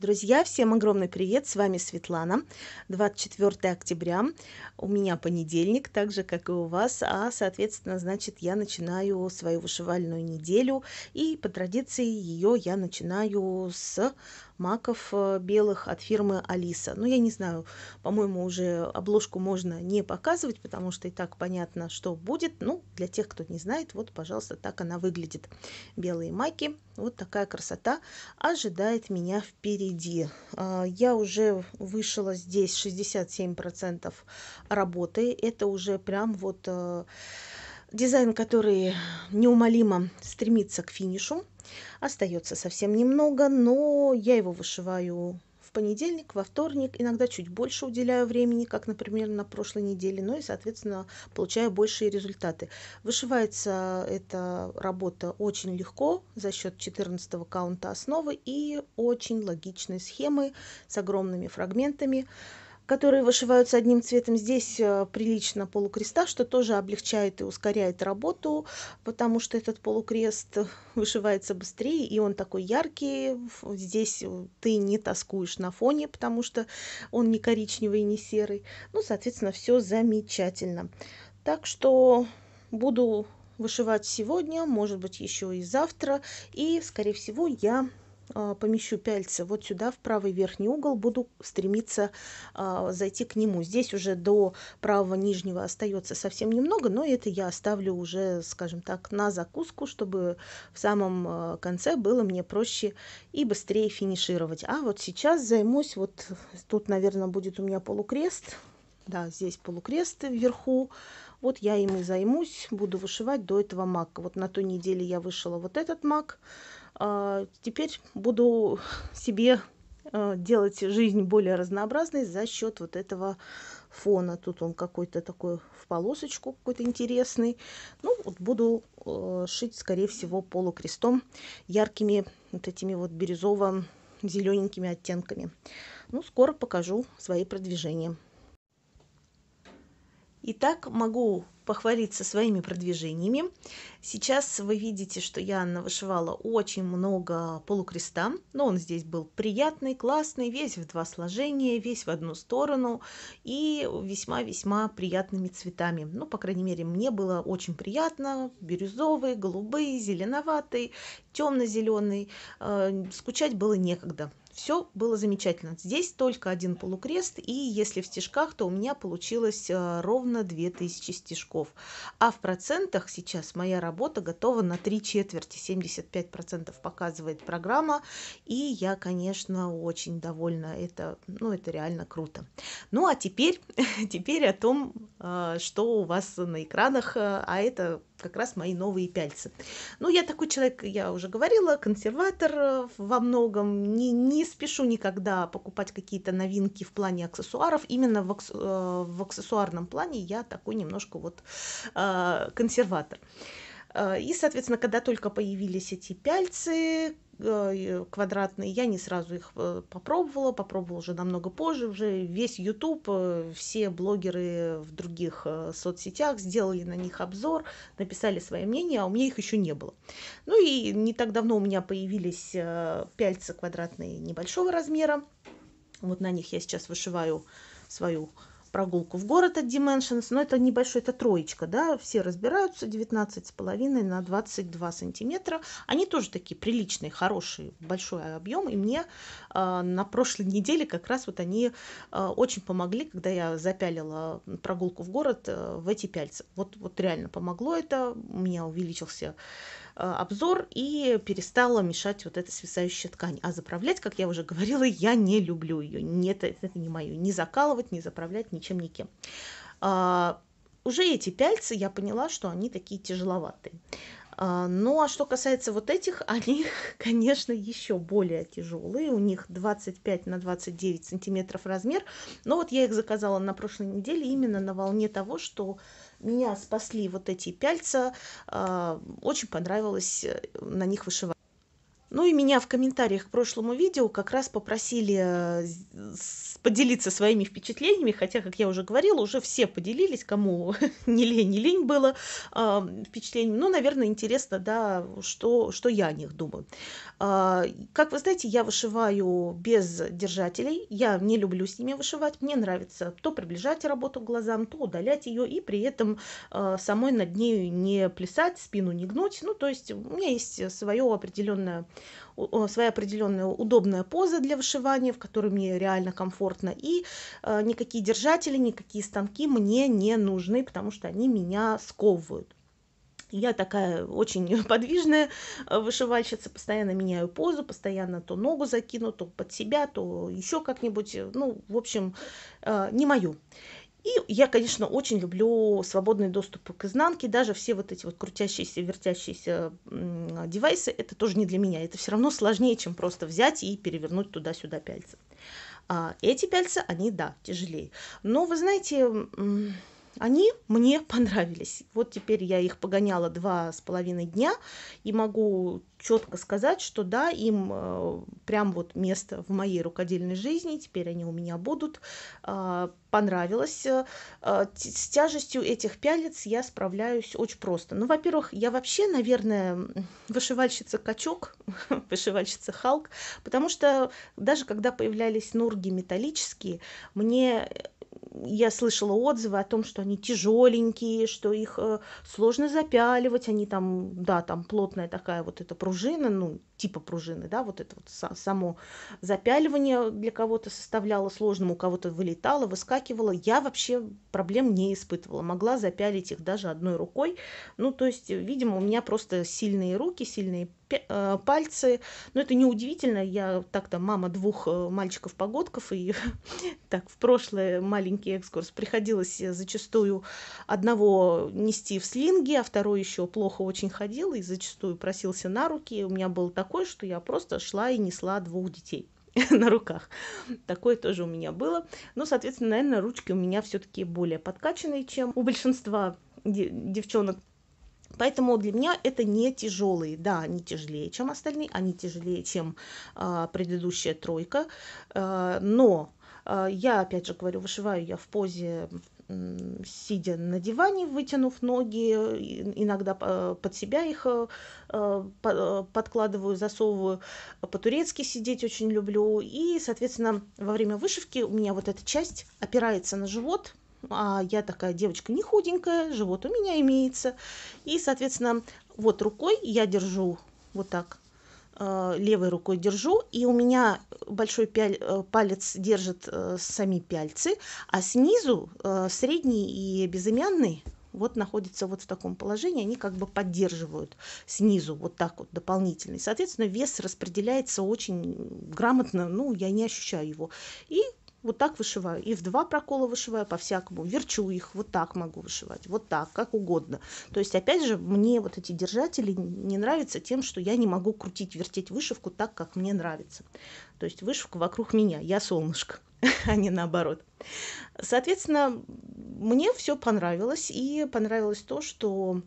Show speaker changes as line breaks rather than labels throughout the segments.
Друзья, всем огромный привет! С вами Светлана. 24 октября. У меня понедельник, так же, как и у вас. А, соответственно, значит, я начинаю свою вышивальную неделю. И по традиции ее я начинаю с маков э, белых от фирмы Алиса. Ну, я не знаю, по-моему, уже обложку можно не показывать, потому что и так понятно, что будет. Ну, для тех, кто не знает, вот, пожалуйста, так она выглядит. Белые маки. Вот такая красота ожидает меня впереди. А, я уже вышила здесь 67% работы. Это уже прям вот э, дизайн, который неумолимо стремится к финишу. Остается совсем немного, но я его вышиваю в понедельник, во вторник, иногда чуть больше уделяю времени, как, например, на прошлой неделе, но ну и, соответственно, получаю большие результаты. Вышивается эта работа очень легко за счет 14 каунта основы и очень логичной схемы с огромными фрагментами которые вышиваются одним цветом. Здесь э, прилично полукреста, что тоже облегчает и ускоряет работу, потому что этот полукрест вышивается быстрее, и он такой яркий. Здесь э, ты не тоскуешь на фоне, потому что он не коричневый, не серый. Ну, соответственно, все замечательно. Так что буду вышивать сегодня, может быть, еще и завтра. И, скорее всего, я а, помещу пяльцы вот сюда, в правый верхний угол, буду стремиться а, зайти к нему. Здесь уже до правого нижнего остается совсем немного, но это я оставлю уже, скажем так, на закуску, чтобы в самом а, конце было мне проще и быстрее финишировать. А вот сейчас займусь, вот тут, наверное, будет у меня полукрест, да, здесь полукрест вверху, вот я им займусь, буду вышивать до этого мака. Вот на той неделе я вышила вот этот мак, а, теперь буду себе а, делать жизнь более разнообразной за счет вот этого фона. Тут он какой-то такой в полосочку, какой-то интересный. Ну, вот буду а, шить, скорее всего, полукрестом яркими вот этими вот бирюзово-зелененькими оттенками. Ну, скоро покажу свои продвижения. Итак, могу похвалиться своими продвижениями. Сейчас вы видите, что я навышивала очень много полукреста, но он здесь был приятный, классный, весь в два сложения, весь в одну сторону и весьма-весьма приятными цветами. Ну, по крайней мере, мне было очень приятно, бирюзовый, голубый, зеленоватый, темно-зеленый, э, скучать было некогда. Все было замечательно. Здесь только один полукрест, и если в стежках, то у меня получилось э, ровно 2000 стежков. А в процентах сейчас моя работа готова на три четверти, 75% показывает программа, и я, конечно, очень довольна. Это, ну, это реально круто. Ну, а теперь, теперь о том, э, что у вас на экранах, э, а это как раз мои новые пяльцы. Ну, я такой человек, я уже говорила, консерватор э, во многом, не, не спешу никогда покупать какие-то новинки в плане аксессуаров, именно в, э, в аксессуарном плане я такой немножко вот э, консерватор. И, соответственно, когда только появились эти пяльцы, Э, квадратные. Я не сразу их э, попробовала, попробовала уже намного позже. Уже весь YouTube, э, все блогеры в других соцсетях сделали на них обзор, написали свое мнение а у меня их еще не было. Ну и не так давно у меня появились пяльцы квадратные небольшого размера. Вот на них я сейчас вышиваю свою прогулку в город от Dimensions, но это небольшой, это троечка, да, все разбираются, 19,5 на 22 сантиметра. Они тоже такие приличные, хорошие, большой объем, и мне э, на прошлой неделе как раз вот они э, очень помогли, когда я запялила прогулку в город э, в эти пяльцы. Вот, вот реально помогло это, у меня увеличился Э, обзор и перестала мешать вот эта свисающая ткань. А заправлять, как я уже говорила, я не люблю ее. Нет, это, не мое. Не закалывать, не заправлять ничем никем. А, уже эти пяльцы, я поняла, что они такие тяжеловатые. А, ну а что касается вот этих, они, конечно, еще более тяжелые. У них 25 на 29 сантиметров размер. Но вот я их заказала на прошлой неделе именно на волне того, что меня спасли вот эти пяльца. А, очень понравилось э, на них вышивать. Ну и меня в комментариях к прошлому видео как раз попросили э, поделиться своими впечатлениями, хотя, как я уже говорила, уже все поделились, кому не лень, не лень было э, впечатлением. Ну, наверное, интересно, да, что, что я о них думаю. Э, как вы знаете, я вышиваю без держателей, я не люблю с ними вышивать, мне нравится то приближать работу к глазам, то удалять ее и при этом э, самой над ней не плясать, спину не гнуть, ну, то есть у меня есть свое определенное своя определенная удобная поза для вышивания, в которой мне реально комфортно. И э, никакие держатели, никакие станки мне не нужны, потому что они меня сковывают. Я такая очень подвижная э, вышивальщица, постоянно меняю позу, постоянно то ногу закину, то под себя, то еще как-нибудь. Ну, в общем, э, не мою. И я, конечно, очень люблю свободный доступ к изнанке. Даже все вот эти вот крутящиеся, вертящиеся девайсы, это тоже не для меня. Это все равно сложнее, чем просто взять и перевернуть туда-сюда пяльцы. А эти пяльцы, они, да, тяжелее. Но, вы знаете, они мне понравились. Вот теперь я их погоняла два с половиной дня и могу четко сказать, что да, им э, прям вот место в моей рукодельной жизни, теперь они у меня будут. Э, понравилось. Э, э с тяжестью этих пялец я справляюсь очень просто. Ну, во-первых, я вообще, наверное, вышивальщица-качок, вышивальщица-халк, потому что даже когда появлялись норги металлические, мне я слышала отзывы о том, что они тяжеленькие, что их э, сложно запяливать, они там, да, там плотная такая вот эта пружина, ну, типа пружины, да, вот это вот само запяливание для кого-то составляло сложным, у кого-то вылетало, выскакивало. Я вообще проблем не испытывала, могла запялить их даже одной рукой. Ну, то есть, видимо, у меня просто сильные руки, сильные э, пальцы. Но это неудивительно, я так-то мама двух э, мальчиков-погодков, и так в прошлое маленький экскурс приходилось э, зачастую одного нести в слинге, а второй еще плохо очень ходил и зачастую просился на руки. У меня был такой такой, что я просто шла и несла двух детей на руках. Такое тоже у меня было. Но, соответственно, наверное, ручки у меня все-таки более подкачанные, чем у большинства девчонок. Поэтому для меня это не тяжелые. Да, они тяжелее, чем остальные, они тяжелее, чем э, предыдущая тройка. Э, но э, я, опять же говорю, вышиваю я в позе сидя на диване, вытянув ноги, иногда э, под себя их э, э, подкладываю, засовываю. По-турецки сидеть очень люблю. И, соответственно, во время вышивки у меня вот эта часть опирается на живот, а я такая девочка не худенькая, живот у меня имеется. И, соответственно, вот рукой я держу вот так Э, левой рукой держу, и у меня большой пяль, э, палец держит э, сами пяльцы, а снизу средний и безымянный вот находятся вот в таком положении, они как бы поддерживают снизу вот так вот дополнительный. Соответственно, вес распределяется очень грамотно, ну, я не ощущаю его. И вот так вышиваю. И в два прокола вышиваю по-всякому. Верчу их, вот так могу вышивать, вот так, как угодно. То есть, опять же, мне вот эти держатели не нравятся тем, что я не могу крутить, вертеть вышивку так, как мне нравится. То есть вышивка вокруг меня, я солнышко, а не наоборот. Соответственно, мне все понравилось, и понравилось то, что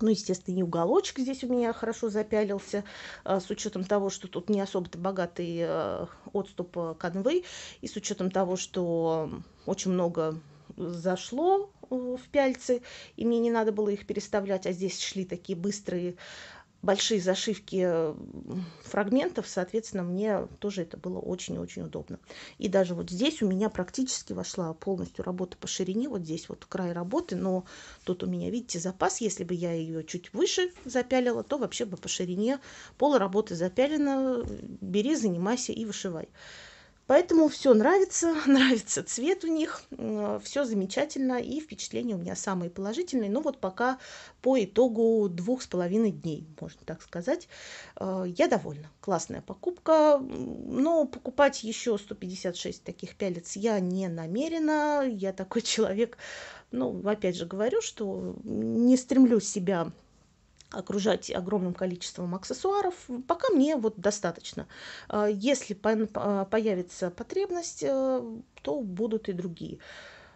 ну, естественно, и уголочек здесь у меня хорошо запялился, э, с учетом того, что тут не особо-то богатый э, отступ э, канвы, и с учетом того, что очень много зашло в пяльцы, и мне не надо было их переставлять, а здесь шли такие быстрые большие зашивки э, фрагментов, соответственно, мне тоже это было очень-очень удобно. И даже вот здесь у меня практически вошла полностью работа по ширине, вот здесь вот край работы, но тут у меня, видите, запас, если бы я ее чуть выше запялила, то вообще бы по ширине пол работы запялена, бери, занимайся и вышивай. Поэтому все нравится, нравится цвет у них, все замечательно, и впечатления у меня самые положительные. Но ну, вот пока по итогу двух с половиной дней, можно так сказать, э, я довольна. Классная покупка, но покупать еще 156 таких пялец я не намерена. Я такой человек, ну, опять же говорю, что не стремлюсь себя окружать огромным количеством аксессуаров. Пока мне вот достаточно. А если а, появится потребность, э, то будут и другие.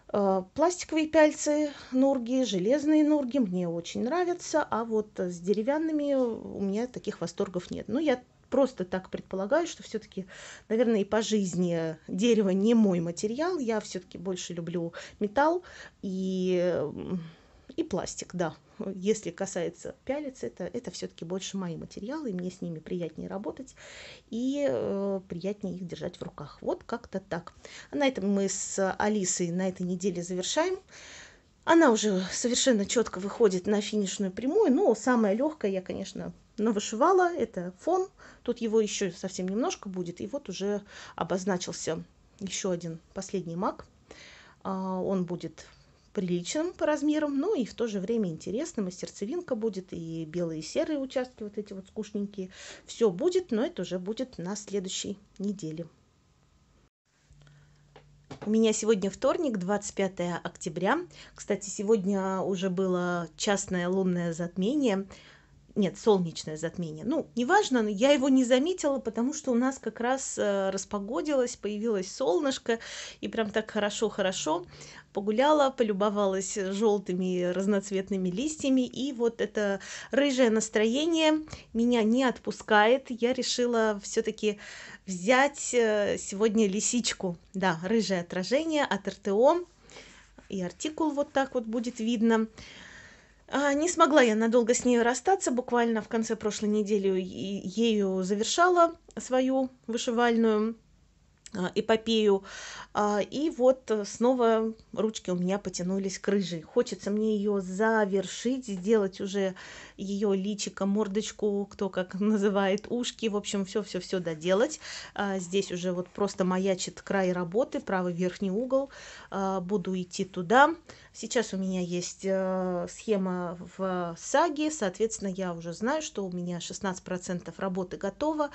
А, пластиковые пяльцы норги, железные норги мне очень нравятся, а вот с деревянными у меня таких восторгов нет. Но ну, я просто так предполагаю, что все-таки, наверное, и по жизни дерево не мой материал. Я все-таки больше люблю металл и и пластик, да. Если касается пялец, это, это все-таки больше мои материалы, и мне с ними приятнее работать и э, приятнее их держать в руках. Вот как-то так. На этом мы с Алисой на этой неделе завершаем. Она уже совершенно четко выходит на финишную прямую, но самое легкое я, конечно, навышивала. Это фон. Тут его еще совсем немножко будет. И вот уже обозначился еще один последний маг. А, он будет приличным по размерам, но и в то же время интересным, и сердцевинка будет, и белые и серые участки, вот эти вот скучненькие, все будет, но это уже будет на следующей неделе. У меня сегодня вторник, 25 октября. Кстати, сегодня уже было частное лунное затмение – нет, солнечное затмение. Ну, неважно, но я его не заметила, потому что у нас как раз э, распогодилось, появилось солнышко, и прям так хорошо-хорошо погуляла, полюбовалась желтыми разноцветными листьями, и вот это рыжее настроение меня не отпускает. Я решила все-таки взять э, сегодня лисичку. Да, рыжее отражение от РТО, и артикул вот так вот будет видно. А, не смогла я надолго с ней расстаться. Буквально в конце прошлой недели ею завершала свою вышивальную а, эпопею. А, и вот э, снова ручки у меня потянулись к рыжей. Хочется мне ее завершить, сделать уже ее личико, мордочку, кто как называет, ушки. В общем, все-все-все доделать. Здесь уже вот просто маячит край работы, правый верхний угол. Буду идти туда. Сейчас у меня есть э, схема в саге, соответственно, я уже знаю, что у меня 16% работы готово.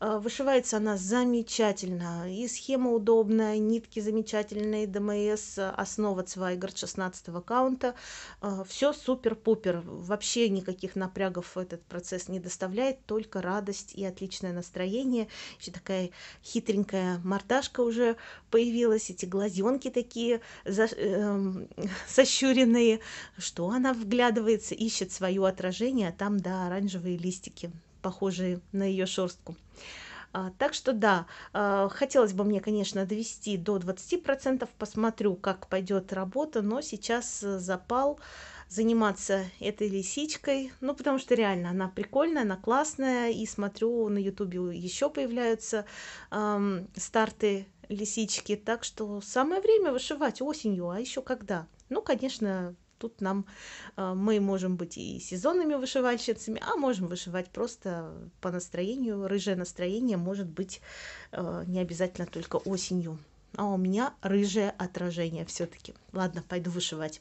Э, вышивается она замечательно, и схема удобная, нитки замечательные, ДМС, основа Цвайгард 16 каунта. Э, Все супер-пупер, вообще никаких напрягов этот процесс не доставляет, только радость и отличное настроение. Еще такая хитренькая мордашка уже появилась, эти глазенки такие за, э, эм, сощуренные, что она вглядывается, ищет свое отражение, а там, да, оранжевые листики, похожие на ее шерстку. А, так что да, а, хотелось бы мне, конечно, довести до 20%, посмотрю, как пойдет работа, но сейчас запал заниматься этой лисичкой, ну, потому что реально она прикольная, она классная, и смотрю, на ютубе еще появляются эм, старты лисички, так что самое время вышивать осенью, а еще когда? Ну, конечно, тут нам а, мы можем быть и сезонными вышивальщицами, а можем вышивать просто по настроению. Рыжее настроение может быть а, не обязательно только осенью. А у меня рыжее отражение все-таки. Ладно, пойду вышивать.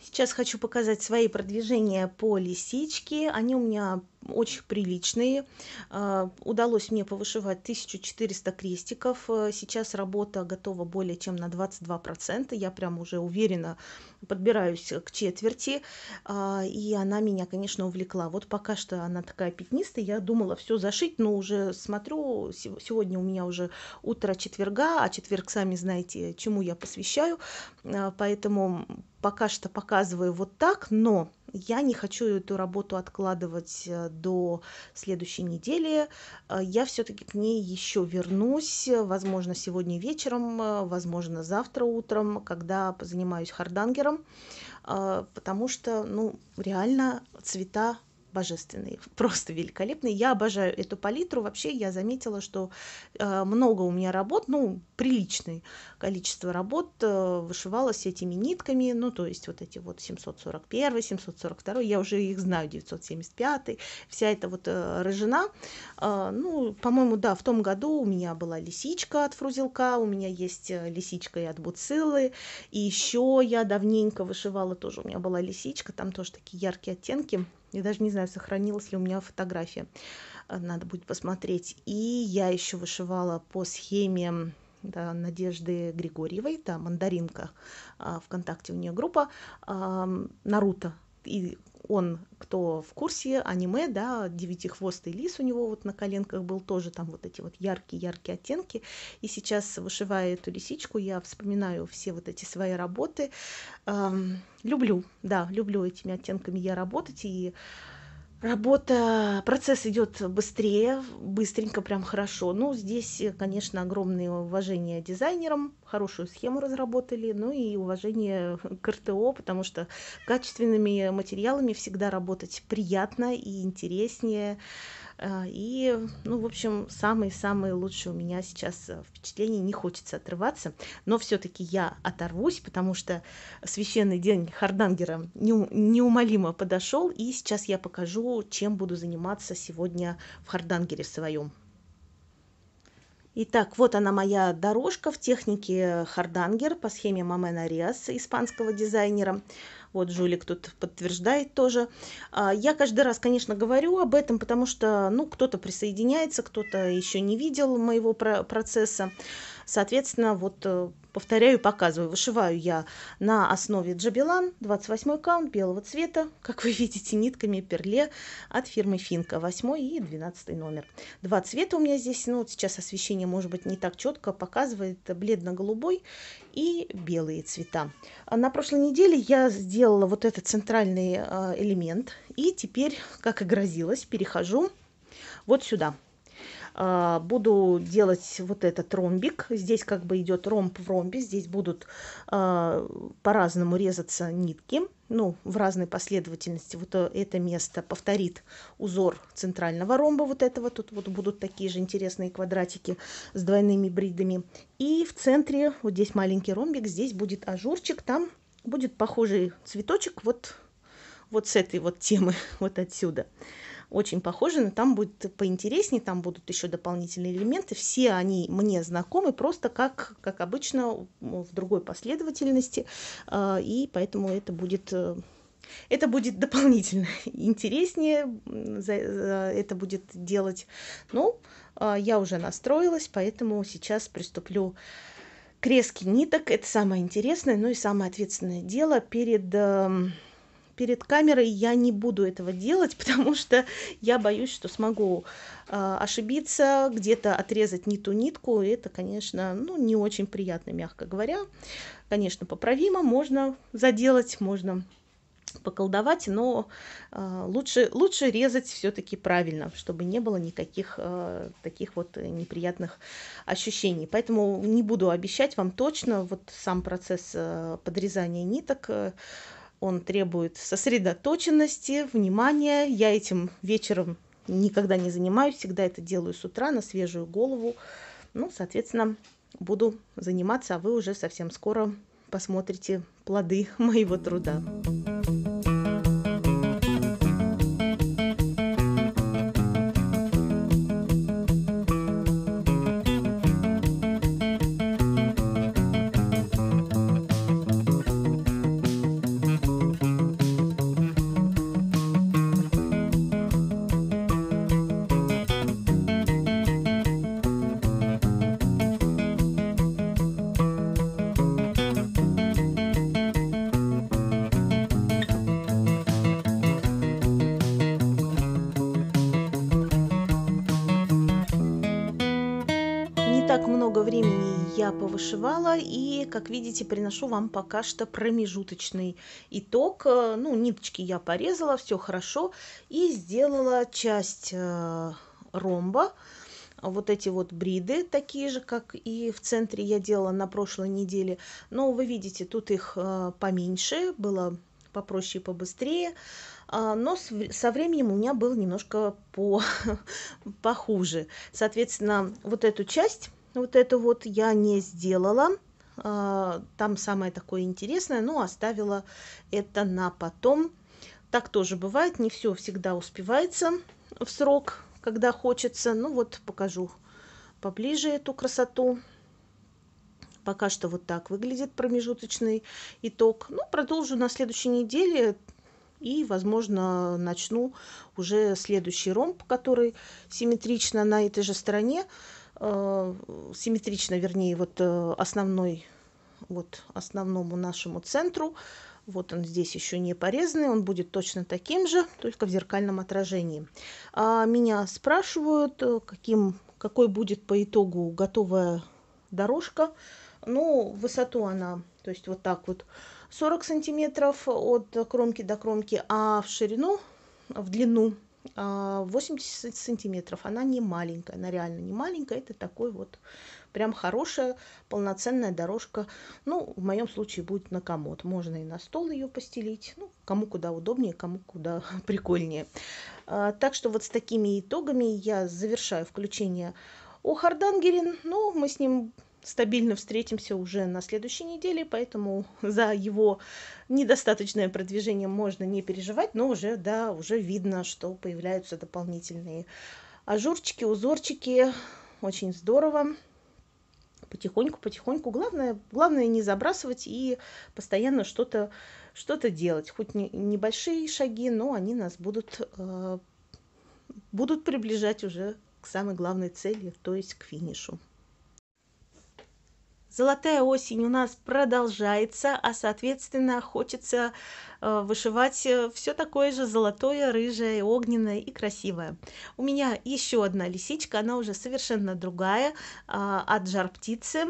Сейчас хочу показать свои продвижения по лисичке. Они у меня очень приличные. А, удалось мне повышивать 1400 крестиков. А, сейчас работа готова более чем на 22%. Я прям уже уверенно подбираюсь к четверти. А, и она меня, конечно, увлекла. Вот пока что она такая пятнистая. Я думала все зашить, но уже смотрю. Сегодня у меня уже утро четверга, а четверг, сами знаете, чему я посвящаю. Поэтому пока что показываю вот так, но я не хочу эту работу откладывать э, до следующей недели. Э, я все-таки к ней еще вернусь, э, возможно, сегодня вечером, возможно, завтра утром, когда занимаюсь хардангером, потому что, ну, реально цвета божественный, просто великолепный. Я обожаю эту палитру. Вообще я заметила, что э, много у меня работ, ну, приличное количество работ э, вышивалось этими нитками, ну, то есть вот эти вот 741, 742, я уже их знаю, 975, вся эта вот э, рожена. Ну, по-моему, да, в том году у меня была лисичка от фрузелка, у меня есть лисичка и от буцилы, и еще я давненько вышивала тоже, у меня была лисичка, там тоже такие яркие оттенки. Я даже не знаю, сохранилась ли у меня фотография. Э, надо будет посмотреть. И я еще вышивала по схеме да, Надежды Григорьевой, да, мандаринка. А, Вконтакте у нее группа. Наруто и он, кто в курсе аниме, да, девятихвостый лис у него вот на коленках был тоже там вот эти вот яркие-яркие оттенки. И сейчас, вышивая эту лисичку, я вспоминаю все вот эти свои работы. Эм, люблю, да, люблю этими оттенками я работать и Работа, процесс идет быстрее, быстренько, прям хорошо. Ну, здесь, э, конечно, огромное уважение дизайнерам, хорошую схему разработали, ну и уважение к РТО, потому что качественными материалами всегда работать приятно и интереснее. А, и, ну, в общем, самые-самые лучшие у меня сейчас э, впечатления, не хочется отрываться, но все-таки я оторвусь, потому что священный день Хардангера неумолимо подошел, и сейчас я покажу, чем буду заниматься сегодня в Хардангере своем. Итак, вот она моя дорожка в технике Хардангер по схеме Мамена Риас испанского дизайнера. Вот Жулик тут подтверждает тоже. А, я каждый раз, конечно, говорю об этом, потому что, ну, кто-то присоединяется, кто-то еще не видел моего про процесса. Соответственно, вот э, повторяю, показываю. Вышиваю я на основе Джабилан, 28 каунт, белого цвета, как вы видите, нитками перле от фирмы Финка, 8 и 12 номер. Два цвета у меня здесь, ну вот сейчас освещение, может быть, не так четко показывает, бледно-голубой и белые цвета. А на прошлой неделе я сделала вот этот центральный э, элемент, и теперь, как и грозилось, перехожу вот сюда. А, буду делать вот этот ромбик. Здесь как бы идет ромб в ромбе. Здесь будут а, по-разному резаться нитки. Ну, в разной последовательности. Вот э, это место повторит узор центрального ромба вот этого. Тут вот будут такие же интересные квадратики с двойными бридами. И в центре, вот здесь маленький ромбик, здесь будет ажурчик. Там будет похожий цветочек вот, вот с этой вот темы, вот отсюда очень похожи, но там будет поинтереснее, там будут еще дополнительные элементы. Все они мне знакомы, просто как, как обычно, в другой последовательности, э, и поэтому это будет э, это будет дополнительно интереснее, это будет делать. Ну, э, я уже настроилась, поэтому сейчас приступлю к резке ниток. Это самое интересное, ну и самое ответственное дело перед эм, перед камерой я не буду этого делать, потому что я боюсь, что смогу э, ошибиться, где-то отрезать не ту нитку. И это, конечно, ну, не очень приятно, мягко говоря. Конечно, поправимо, можно заделать, можно поколдовать, но э, лучше, лучше резать все-таки правильно, чтобы не было никаких э, таких вот неприятных ощущений. Поэтому не буду обещать вам точно вот сам процесс э, подрезания ниток. Э, он требует сосредоточенности, внимания. Я этим вечером никогда не занимаюсь, всегда это делаю с утра на свежую голову. Ну, соответственно, буду заниматься, а вы уже совсем скоро посмотрите плоды моего труда. много времени я повышивала, и, как видите, приношу вам пока что промежуточный итог. Э, ну, ниточки я порезала, все хорошо, и сделала часть э, ромба. Вот эти вот бриды, такие же, как и в центре я делала на прошлой неделе. Но вы видите, тут их э, поменьше, было попроще и побыстрее. А, но со временем у меня было немножко по, похуже. Соответственно, вот эту часть ну, вот эту вот я не сделала. А, там самое такое интересное, но оставила это на потом. Так тоже бывает, не все всегда успевается в срок, когда хочется. Ну вот покажу поближе эту красоту. Пока что вот так выглядит промежуточный итог. Ну, продолжу на следующей неделе и, возможно, начну уже следующий ромб, который симметрично на этой же стороне. Э, симметрично, вернее, вот э, основной, вот основному нашему центру. Вот он здесь еще не порезанный, он будет точно таким же, только в зеркальном отражении. А меня спрашивают, э, каким, какой будет по итогу готовая дорожка. Ну, высоту она, то есть вот так вот, 40 сантиметров от кромки до кромки, а в ширину, в длину 80 а, сантиметров. Она не маленькая, она реально не маленькая. Это такой вот прям хорошая полноценная дорожка. Ну, в моем случае будет на комод. Можно и на стол ее постелить. Ну, кому куда удобнее, кому куда прикольнее. А, так что вот с такими итогами я завершаю включение о Хардангерин. ну мы с ним стабильно встретимся уже на следующей неделе, поэтому за его недостаточное продвижение можно не переживать, но уже, да, уже видно, что появляются дополнительные ажурчики, узорчики. Очень здорово. Потихоньку, потихоньку. Главное, главное не забрасывать и постоянно что-то что, -то, делать. Хоть не, небольшие шаги, но они нас будут, э, будут приближать уже к самой главной цели, то есть к финишу. Золотая осень у нас продолжается, а, соответственно, хочется э, вышивать э, все такое же золотое, рыжее, огненное и красивое. У меня еще одна лисичка, она уже совершенно другая, э, от жар птицы.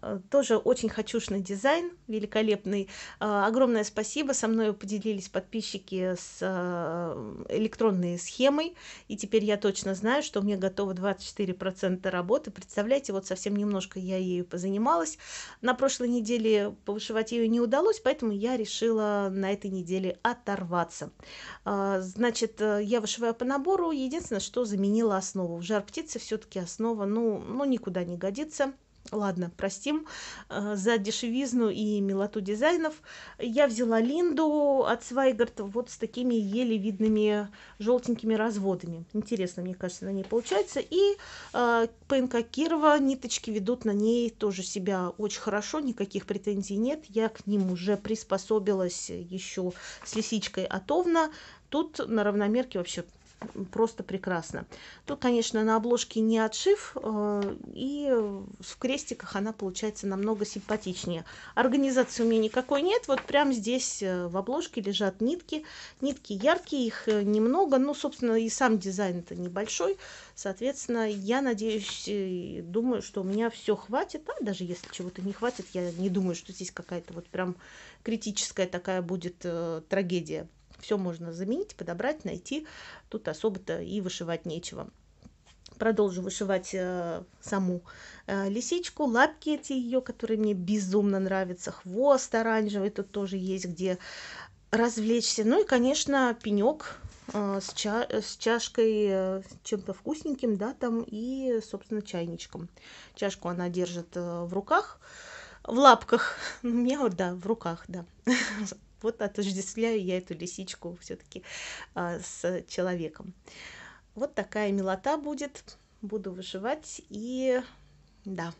Э, тоже очень хочушный дизайн, великолепный. Э, огромное спасибо. Со мной поделились подписчики с э, электронной схемой. И теперь я точно знаю, что мне готово 24% работы. Представляете, вот совсем немножко я ею позанималась. На прошлой неделе повышивать ее не удалось, поэтому я решила на этой неделе оторваться. Значит, я вышиваю по набору. Единственное, что заменила основу. В жар птицы все-таки основа, ну, ну, никуда не годится. Ладно, простим э, за дешевизну и милоту дизайнов. Я взяла Линду от Свайгард вот с такими еле видными желтенькими разводами. Интересно, мне кажется, на ней получается. И э, ПНК Кирова, ниточки ведут на ней тоже себя очень хорошо, никаких претензий нет. Я к ним уже приспособилась еще с лисичкой Атовна. Тут на равномерке вообще просто прекрасно. Тут, конечно, на обложке не отшив, э, и в крестиках она получается намного симпатичнее. Организации у меня никакой нет, вот прям здесь э, в обложке лежат нитки. Нитки яркие, их э, немного, ну, собственно, и сам дизайн-то небольшой, соответственно, я надеюсь, думаю, что у меня все хватит, а даже если чего-то не хватит, я не думаю, что здесь какая-то вот прям критическая такая будет э, трагедия все можно заменить, подобрать, найти. Тут особо-то и вышивать нечего. Продолжу вышивать э, саму э, лисичку, лапки эти ее, которые мне безумно нравятся, хвост оранжевый тут тоже есть, где развлечься. Ну и, конечно, пенек э, с, ча с чашкой э, чем-то вкусненьким, да, там и, собственно, чайничком. Чашку она держит э, в руках, в лапках. Ну, у меня вот, да, в руках, да. вот отождествляю я эту лисичку все-таки а, с человеком. Вот такая милота будет. Буду выживать и, да,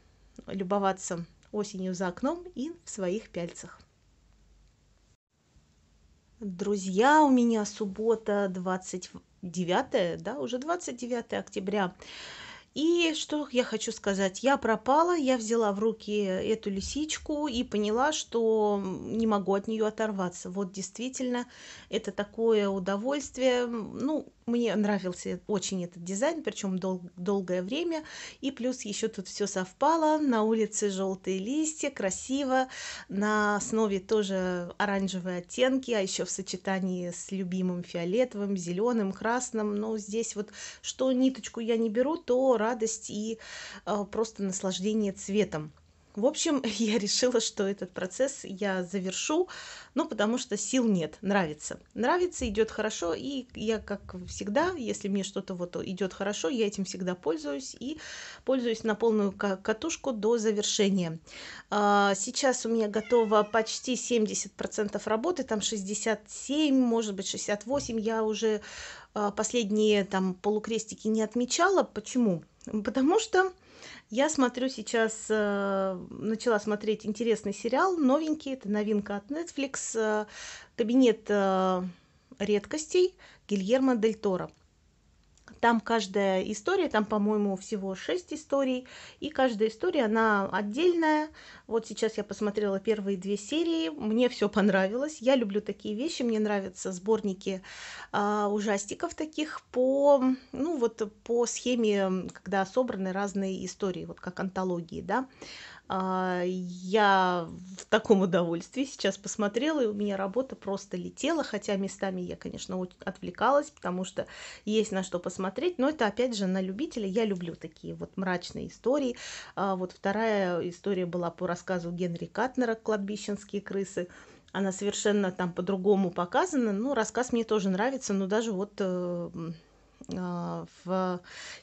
любоваться осенью за окном и в своих пяльцах. Друзья, у меня суббота 29, да, уже 29 октября. И что я хочу сказать? Я пропала, я взяла в руки эту лисичку и поняла, что не могу от нее оторваться. Вот действительно, это такое удовольствие. Ну, мне нравился очень этот дизайн, причем дол- долгое время. И плюс еще тут все совпало. На улице желтые листья, красиво. На основе тоже оранжевые оттенки, а еще в сочетании с любимым фиолетовым, зеленым, красным. Но здесь вот что ниточку я не беру, то радость и э, просто наслаждение цветом. В общем, я решила, что этот процесс я завершу, ну, потому что сил нет, нравится. Нравится, идет хорошо, и я, как всегда, если мне что-то вот идет хорошо, я этим всегда пользуюсь и пользуюсь на полную катушку до завершения. А, сейчас у меня готово почти 70% работы, там 67, может быть, 68, я уже а, последние там полукрестики не отмечала. Почему? Потому что я смотрю сейчас, э, начала смотреть интересный сериал, новенький, это новинка от Netflix, э, «Кабинет э, редкостей» Гильермо Дель Торо. Там каждая история, там, по-моему, всего шесть историй, и каждая история, она отдельная. Вот сейчас я посмотрела первые две серии, мне все понравилось. Я люблю такие вещи, мне нравятся сборники э, ужастиков таких по, ну вот по схеме, когда собраны разные истории, вот как антологии, да. А, я в таком удовольствии сейчас посмотрела, и у меня работа просто летела, хотя местами я, конечно, отвлекалась, потому что есть на что посмотреть, но это, опять же, на любителя. Я люблю такие вот мрачные истории. А, вот вторая история была по рассказу Генри Катнера «Кладбищенские крысы» она совершенно там по-другому показана. Ну, рассказ мне тоже нравится, но даже вот э, а, в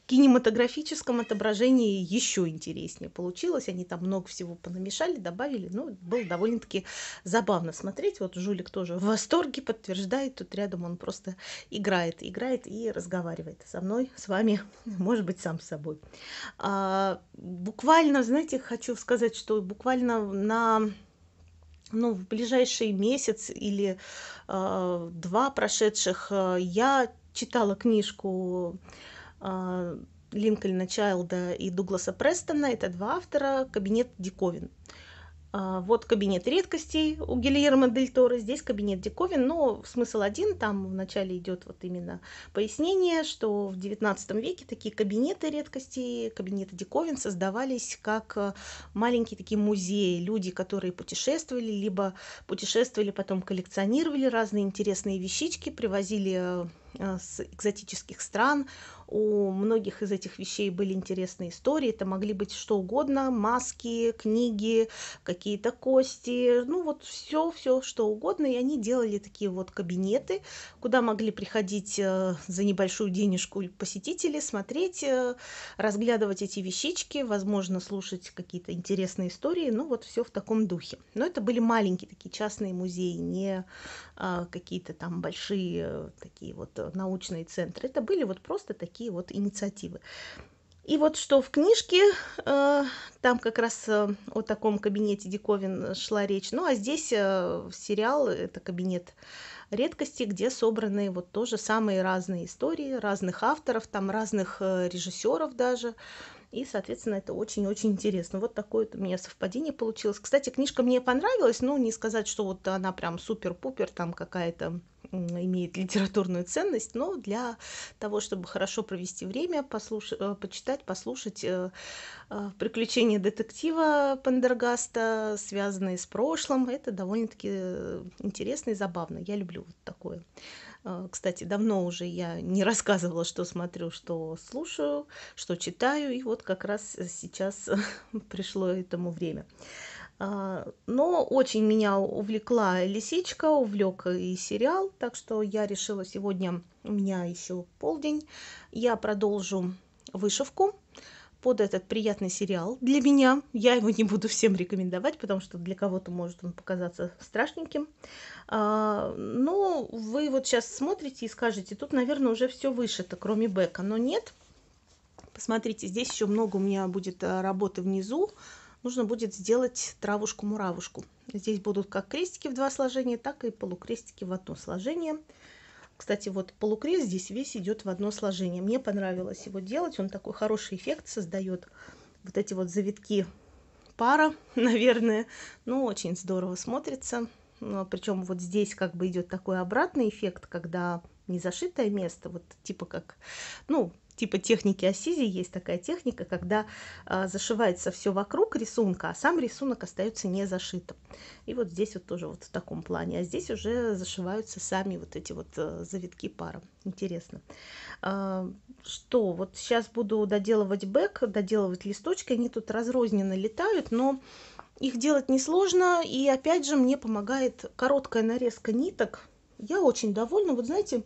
кинематографическом отображении еще интереснее получилось. Они там много всего понамешали, добавили. Ну, было довольно-таки забавно смотреть. Вот Жулик тоже в восторге подтверждает. Тут рядом он просто играет, играет и разговаривает со мной, с вами, может быть, сам с собой. А, буквально, знаете, хочу сказать, что буквально на ну, в ближайший месяц или э, два прошедших э, я читала книжку а, Линкольна Чайлда и Дугласа Престона, это два автора, «Кабинет диковин». А, вот кабинет редкостей у Гильермо Дель Торо, здесь кабинет диковин, но смысл один, там вначале идет вот именно пояснение, что в XIX веке такие кабинеты редкостей, кабинеты диковин создавались как а, маленькие такие музеи, люди, которые путешествовали, либо путешествовали, потом коллекционировали разные интересные вещички, привозили Э, с экзотических стран. У многих из этих вещей были интересные истории. Это могли быть что угодно, маски, книги, какие-то кости, ну вот все, все, что угодно. И они делали такие вот кабинеты, куда могли приходить э, за небольшую денежку посетители, смотреть, э, разглядывать эти вещички, возможно, слушать какие-то интересные истории. Ну вот все в таком духе. Но это были маленькие такие частные музеи, не какие-то там большие такие вот научные центры. Это были вот просто такие вот инициативы. И вот что в книжке, э, там как раз э, о таком кабинете диковин шла речь. Ну а здесь э, сериал, это кабинет редкости, где собраны вот тоже самые разные истории разных авторов, там разных режиссеров даже. И, соответственно, это очень-очень интересно. Вот такое вот у меня совпадение получилось. Кстати, книжка мне понравилась, но ну, не сказать, что вот она прям супер-пупер, там какая-то имеет литературную ценность, но для того, чтобы хорошо провести время, послуш... Э, почитать, послушать э, э, приключения детектива Пендергаста, связанные с прошлым, это довольно-таки интересно и забавно. Я люблю вот такое. Кстати, давно уже я не рассказывала, что смотрю, что слушаю, что читаю, и вот как раз сейчас пришло этому время. А, но очень меня увлекла лисичка, увлек и сериал, так что я решила сегодня, у меня еще полдень, я продолжу вышивку под этот приятный сериал для меня. Я его не буду всем рекомендовать, потому что для кого-то может он показаться страшненьким. А, но вы вот сейчас смотрите и скажете, тут, наверное, уже все вышито, кроме бэка. Но нет. Посмотрите, здесь еще много у меня будет а, работы внизу нужно будет сделать травушку-муравушку. Здесь будут как крестики в два сложения, так и полукрестики в одно сложение. Кстати, вот полукрест здесь весь идет в одно сложение. Мне понравилось его делать, он такой хороший эффект создает. Вот эти вот завитки пара, наверное, но ну, очень здорово смотрится. Причем вот здесь как бы идет такой обратный эффект, когда не зашитое место, вот типа как, ну, типа техники осизи есть такая техника, когда э, зашивается все вокруг рисунка, а сам рисунок остается не зашитым. И вот здесь вот тоже вот в таком плане. А здесь уже зашиваются сами вот эти вот э, завитки пара. Интересно. Э, что, вот сейчас буду доделывать бэк, доделывать листочки. Они тут разрозненно летают, но их делать несложно. И опять же мне помогает короткая нарезка ниток. Я очень довольна. Вот знаете,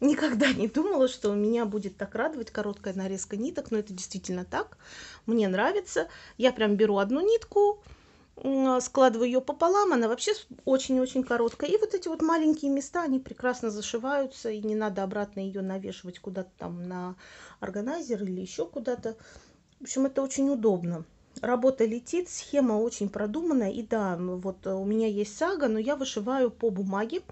Никогда не думала, что меня будет так радовать короткая нарезка ниток, но это действительно так. Мне нравится. Я прям беру одну нитку, а, складываю ее пополам, она вообще очень-очень короткая. И вот эти вот маленькие места, они прекрасно зашиваются, и не надо обратно ее навешивать куда-то там на органайзер или еще куда-то. В общем, это очень удобно работа летит, схема очень продуманная. И да, ну вот э, у меня есть сага, но я вышиваю по бумаге,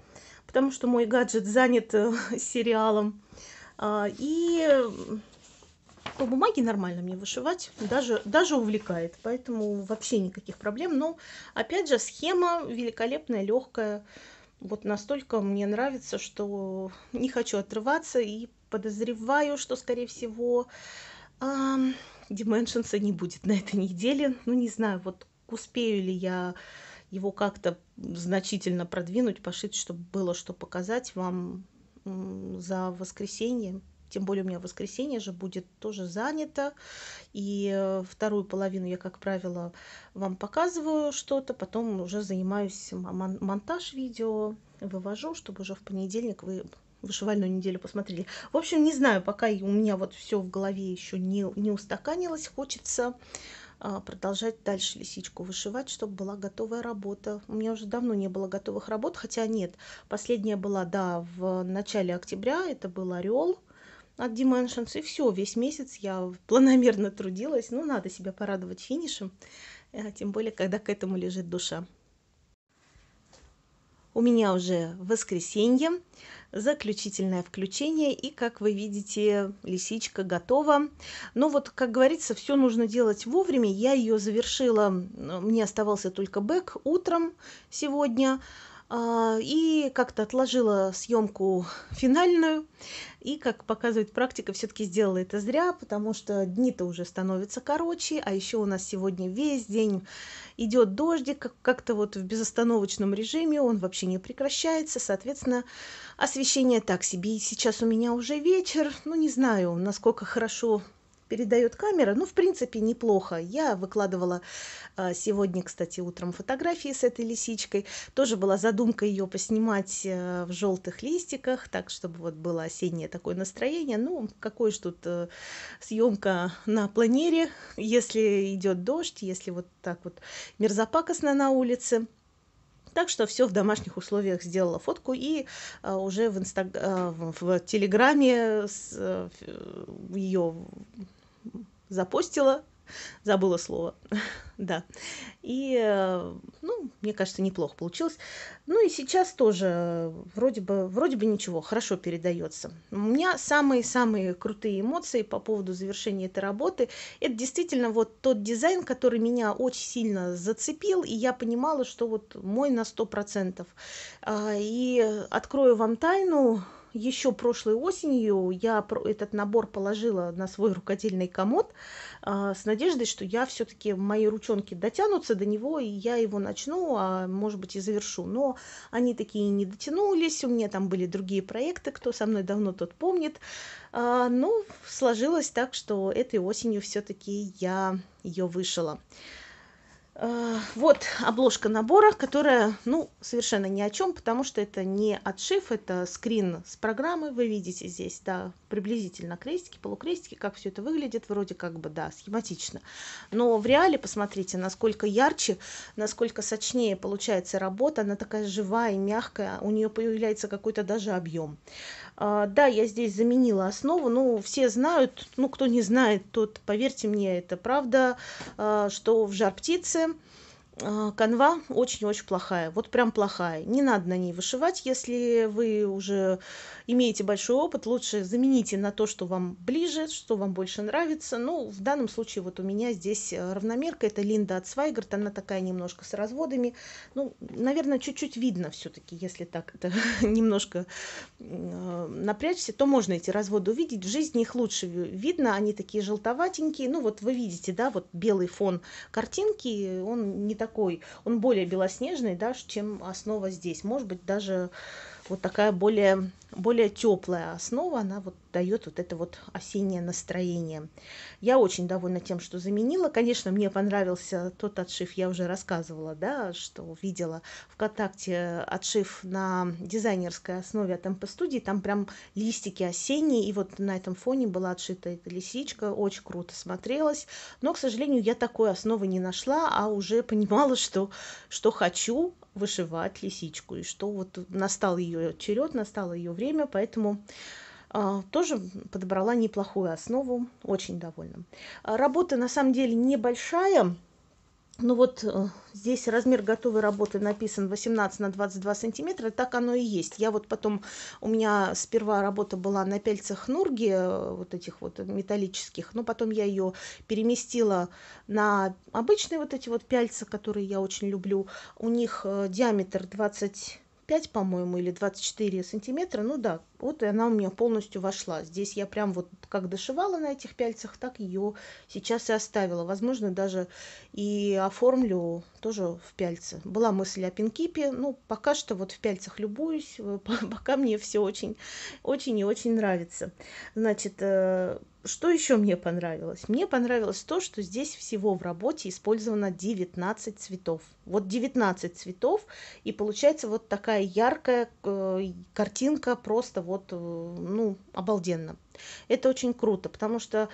потому что мой гаджет занят э, сериалом. А, и э, по бумаге нормально мне вышивать, даже, даже увлекает, поэтому вообще никаких проблем. Но, опять же, схема великолепная, легкая. Вот настолько мне нравится, что не хочу отрываться и подозреваю, что, скорее всего, Dimensions не будет на этой неделе. Ну, не знаю, вот успею ли я его как-то значительно продвинуть, пошить, чтобы было что показать вам за воскресенье. Тем более у меня воскресенье же будет тоже занято. И э, вторую половину я, как правило, вам показываю что-то. Потом уже занимаюсь монтаж видео, вывожу, чтобы уже в понедельник вы вышивальную неделю посмотрели. В общем, не знаю, пока у меня вот все в голове еще не, не устаканилось, хочется а, продолжать дальше лисичку вышивать, чтобы была готовая работа. У меня уже давно не было готовых работ, хотя нет. Последняя была, да, в начале октября, это был «Орел», от Dimensions. И все, весь месяц я планомерно трудилась. Ну, надо себя порадовать финишем, э, тем более, когда к этому лежит душа. У меня уже воскресенье заключительное включение. И, как вы видите, лисичка готова. Но вот, как говорится, все нужно делать вовремя. Я ее завершила, мне оставался только бэк утром сегодня. А, и как-то отложила съемку финальную. И, как показывает практика, все-таки сделала это зря, потому что дни-то уже становятся короче, а еще у нас сегодня весь день идет дождик, как-то вот в безостановочном режиме, он вообще не прекращается, соответственно, освещение так себе. И сейчас у меня уже вечер, ну не знаю, насколько хорошо передает камера. Ну, в принципе, неплохо. Я выкладывала а, сегодня, кстати, утром фотографии с этой лисичкой. Тоже была задумка ее поснимать э, в желтых листиках, так, чтобы вот было осеннее такое настроение. Ну, какой же тут э, съемка на планере, если идет дождь, если вот так вот мерзопакостно на улице. Так что все в домашних условиях сделала фотку и а, уже в, инстаг... а, в, в Телеграме с, а, э, ее запостила, забыла слово, да. И, э, ну, мне кажется, неплохо получилось. Ну и сейчас тоже э, вроде бы, вроде бы ничего, хорошо передается. У меня самые-самые крутые эмоции по поводу завершения этой работы. Это действительно вот тот дизайн, который меня очень сильно зацепил, и я понимала, что вот мой на 100%. А, и открою вам тайну, еще прошлой осенью я этот набор положила на свой рукодельный комод а, с надеждой, что я все-таки мои ручонки дотянутся до него, и я его начну, а может быть и завершу. Но они такие не дотянулись, у меня там были другие проекты, кто со мной давно, тот помнит. А, Но ну, сложилось так, что этой осенью все-таки я ее вышила. Э, вот обложка набора, которая, ну, совершенно ни о чем, потому что это не отшив, это скрин с программы, вы видите здесь, да, приблизительно крестики, полукрестики, как все это выглядит, вроде как бы, да, схематично. Но в реале посмотрите, насколько ярче, насколько сочнее получается работа, она такая живая и мягкая, у нее появляется какой-то даже объем. А, да, я здесь заменила основу, но все знают, ну, кто не знает, тот, поверьте мне, это правда, а, что в жар птице а, канва очень-очень плохая, вот прям плохая. Не надо на ней вышивать, если вы уже имеете большой опыт, лучше замените на то, что вам ближе, что вам больше нравится. Ну, в данном случае вот у меня здесь э, равномерка, это Линда от Свайгард, она такая немножко с разводами. Ну, наверное, чуть-чуть видно все-таки, если так это немножко э, напрячься, то можно эти разводы увидеть. В жизни их лучше видно, они такие желтоватенькие. Ну, вот вы видите, да, вот белый фон картинки, он не такой, он более белоснежный, да, чем основа здесь. Может быть, даже вот такая более более теплая основа, она вот дает вот это вот осеннее настроение. Я очень довольна тем, что заменила. Конечно, мне понравился тот отшив, я уже рассказывала, да, что видела ВКонтакте отшив на дизайнерской основе от МП студии, там прям листики осенние, и вот на этом фоне была отшита эта лисичка, очень круто смотрелась, но, к сожалению, я такой основы не нашла, а уже понимала, что, что хочу вышивать лисичку, и что вот настал ее черед, настало ее время, время, поэтому а, тоже подобрала неплохую основу, очень довольна. А, работа на самом деле небольшая, ну вот э, здесь размер готовой работы написан 18 на 22 сантиметра, так оно и есть. Я вот потом, у меня сперва работа была на пяльцах нурги, э, вот этих вот металлических, но потом я ее переместила на обычные вот эти вот пяльца, которые я очень люблю. У них э, диаметр 20 5, по-моему, или 24 сантиметра. Ну да, вот и она у меня полностью вошла. Здесь я прям вот как дошивала на этих пяльцах, так ее сейчас и оставила. Возможно, даже и оформлю тоже в пяльце. Была мысль о пинкипе, ну пока что вот в пяльцах любуюсь, пока мне все очень, очень и очень нравится. Значит, э, что еще мне понравилось? Мне понравилось то, что здесь всего в работе использовано 19 цветов. Вот 19 цветов, и получается вот такая яркая э, картинка, просто вот, э, ну, обалденно. Это очень круто, потому что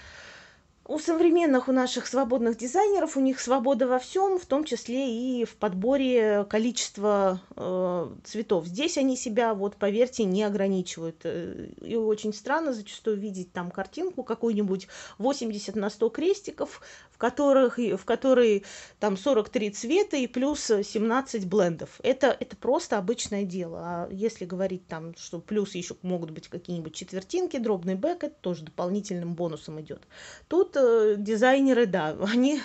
у современных, у наших свободных дизайнеров, у них свобода во всем, в том числе и в подборе количества э, цветов. Здесь они себя, вот поверьте, не ограничивают. Э, и очень странно зачастую видеть там картинку какую-нибудь 80 на 100 крестиков, в, которых, в которой там 43 цвета и плюс 17 блендов. Это, это просто обычное дело. А если говорить там, что плюс еще могут быть какие-нибудь четвертинки, дробный бэк, это тоже дополнительным бонусом идет. Тут Э, дизайнеры, да, они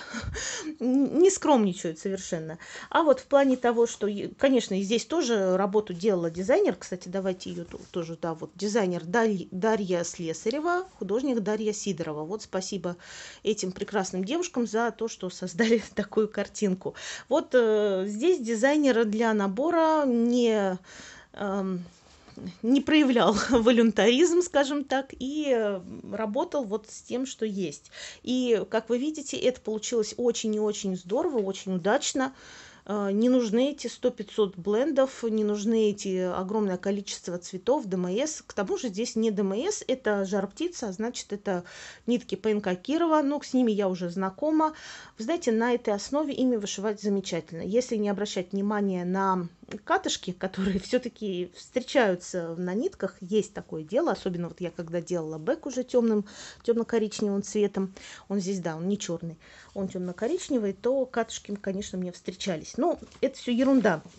не скромничают совершенно. А вот в плане того, что, конечно, здесь тоже работу делала дизайнер, кстати, давайте ее тоже, да, вот дизайнер Дарья Слесарева, художник Дарья Сидорова. Вот спасибо этим прекрасным девушкам за то, что создали такую картинку. Вот э, здесь дизайнера для набора не эм, не проявлял волюнтаризм, скажем так, и э, работал вот с тем, что есть. И, как вы видите, это получилось очень и очень здорово, очень удачно. Э, не нужны эти 100-500 блендов, не нужны эти огромное количество цветов, ДМС. К тому же здесь не ДМС, это жар-птица, а значит, это нитки ПНК Кирова, но ну, с ними я уже знакома. Вы знаете, на этой основе ими вышивать замечательно. Если не обращать внимания на катышки, которые все-таки встречаются на нитках, есть такое дело, особенно вот я когда делала бэк уже темным, темно-коричневым цветом, он здесь, да, он не черный, он темно-коричневый, то катышки, конечно, мне встречались. Но это все ерунда.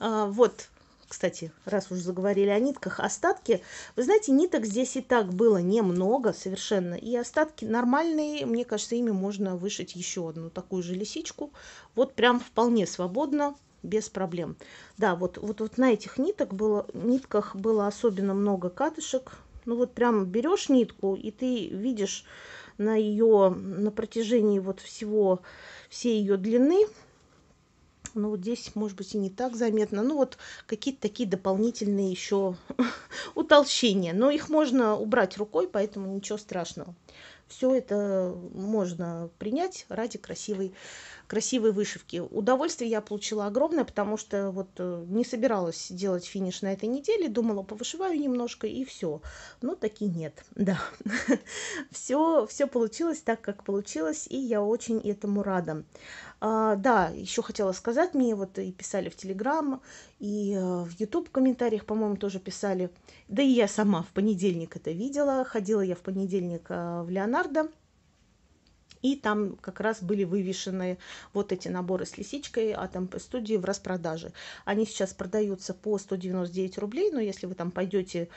А, вот, кстати, раз уже заговорили о нитках, остатки, вы знаете, ниток здесь и так было немного совершенно, и остатки нормальные, мне кажется, ими можно вышить еще одну такую же лисичку, вот прям вполне свободно, без проблем. Да, вот, вот, вот на этих ниток было, нитках было особенно много катышек. Ну вот прям берешь нитку, и ты видишь на ее, на протяжении вот всего, всей ее длины, ну вот здесь, может быть, и не так заметно. Ну вот какие-то такие дополнительные еще утолщения. Но их можно убрать рукой, поэтому ничего страшного. Все это можно принять ради красивой, красивой вышивки. Удовольствие я получила огромное, потому что вот э, не собиралась делать финиш на этой неделе, думала, повышиваю немножко и все. Но таки нет, да. все, все получилось так, как получилось, и я очень этому рада. А, да, еще хотела сказать, мне вот и писали в Телеграм, и э, в YouTube комментариях, по-моему, тоже писали. Да и я сама в понедельник это видела. Ходила я в понедельник э, в Леонардо. И там как раз были вывешены вот эти наборы с лисичкой а от МП студии в распродаже. Они сейчас продаются по 199 рублей, но если вы там пойдете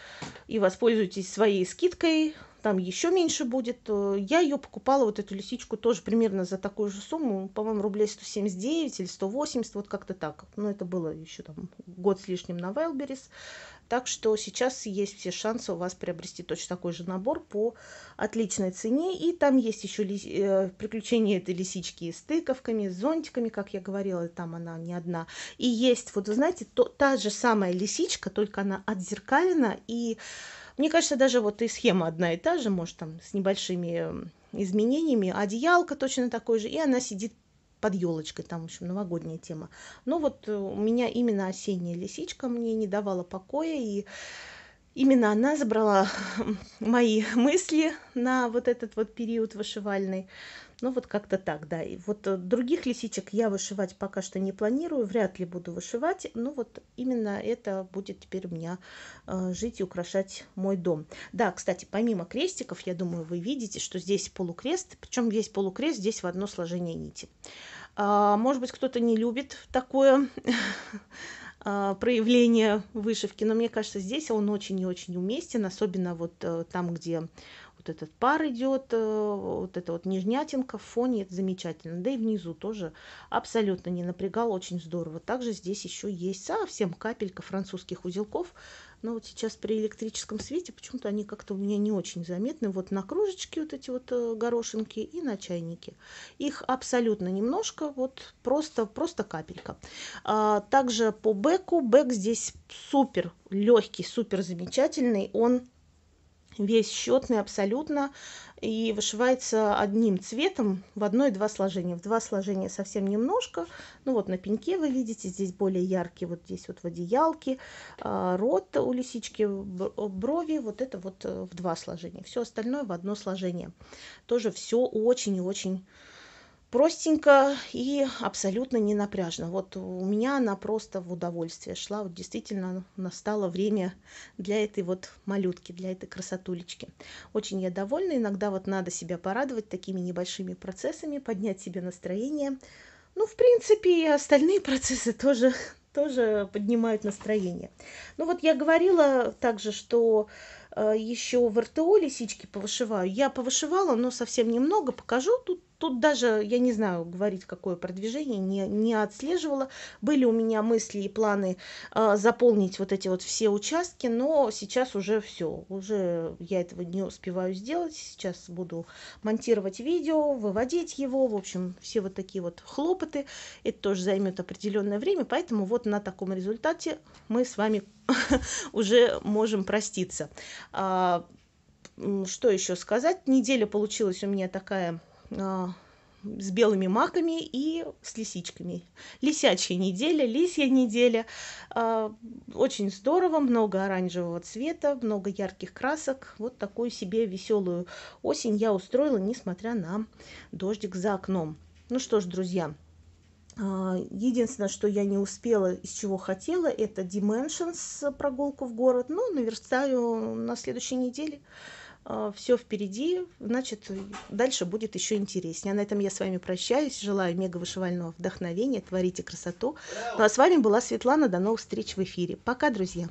и воспользуетесь своей скидкой, там еще меньше будет. Я ее покупала, вот эту лисичку, тоже примерно за такую же сумму, по-моему, рублей 179 или 180, вот как-то так. Но это было еще там год с лишним на Вайлберис Так что сейчас есть все шансы у вас приобрести точно такой же набор по отличной цене. И там есть еще ли... Э, приключения этой лисички с тыковками, с зонтиками, как я говорила, там она не одна. И есть, вот вы знаете, то, та же самая лисичка, только она отзеркалена и мне кажется, даже вот и схема одна и та же, может, там с небольшими изменениями. Одеялка точно такой же, и она сидит под елочкой, там, в общем, новогодняя тема. Но вот э, у меня именно осенняя лисичка мне не давала покоя, и именно она забрала мои мысли на вот этот вот период вышивальный. Ну, вот как-то так, да. И вот э, других лисичек я вышивать пока что не планирую, вряд ли буду вышивать. Но ну, вот именно это будет теперь у меня э, жить и украшать мой дом. Да, кстати, помимо крестиков, я думаю, вы видите, что здесь полукрест, причем весь полукрест здесь в одно сложение нити. А, может быть, кто-то не любит такое э, проявление вышивки, но мне кажется, здесь он очень и очень уместен, особенно вот э, там, где вот этот пар идет, э, вот эта вот нежнятинка в фоне, это замечательно. Да и внизу тоже абсолютно не напрягал, очень здорово. Также здесь еще есть совсем капелька французских узелков, но вот сейчас при электрическом свете почему-то они как-то у меня не очень заметны. Вот на кружечке вот эти вот э, горошинки и на чайнике. Их абсолютно немножко, вот просто, просто капелька. А, также по бэку. Бэк здесь супер легкий, супер замечательный. Он весь счетный абсолютно и вышивается одним цветом в одно и два сложения. В два сложения совсем немножко. Ну вот на пеньке вы видите, здесь более яркие, вот здесь вот в одеялке, а, рот у лисички, брови, вот это вот э, в два сложения. Все остальное в одно сложение. Тоже все очень и очень простенько и абсолютно не напряжно. Вот у меня она просто в удовольствие шла. Вот действительно настало время для этой вот малютки, для этой красотулечки. Очень я довольна. Иногда вот надо себя порадовать такими небольшими процессами, поднять себе настроение. Ну, в принципе, и остальные процессы тоже тоже поднимают настроение. Ну вот я говорила также, что э, еще в РТО лисички повышиваю. Я повышивала, но совсем немного. Покажу тут тут даже, я не знаю, говорить, какое продвижение, не, не отслеживала. Были у меня мысли и планы э, заполнить вот эти вот все участки, но сейчас уже все. Уже я этого не успеваю сделать. Сейчас буду монтировать видео, выводить его. В общем, все вот такие вот хлопоты. Это тоже займет определенное время, поэтому вот на таком результате мы с вами уже можем проститься. А, что еще сказать? Неделя получилась у меня такая а, с белыми маками и с лисичками. Лисячья неделя, лисья неделя. А, очень здорово, много оранжевого цвета, много ярких красок. Вот такую себе веселую осень я устроила, несмотря на дождик за окном. Ну что ж, друзья, а, Единственное, что я не успела, из чего хотела, это Dimensions э, прогулку в город, но ну, наверстаю на следующей неделе. А, все впереди, значит, дальше будет еще интереснее. А на этом я с вами прощаюсь. Желаю мега-вышивального вдохновения. Творите красоту. Ну а с вами была Светлана. До новых встреч в эфире. Пока, друзья.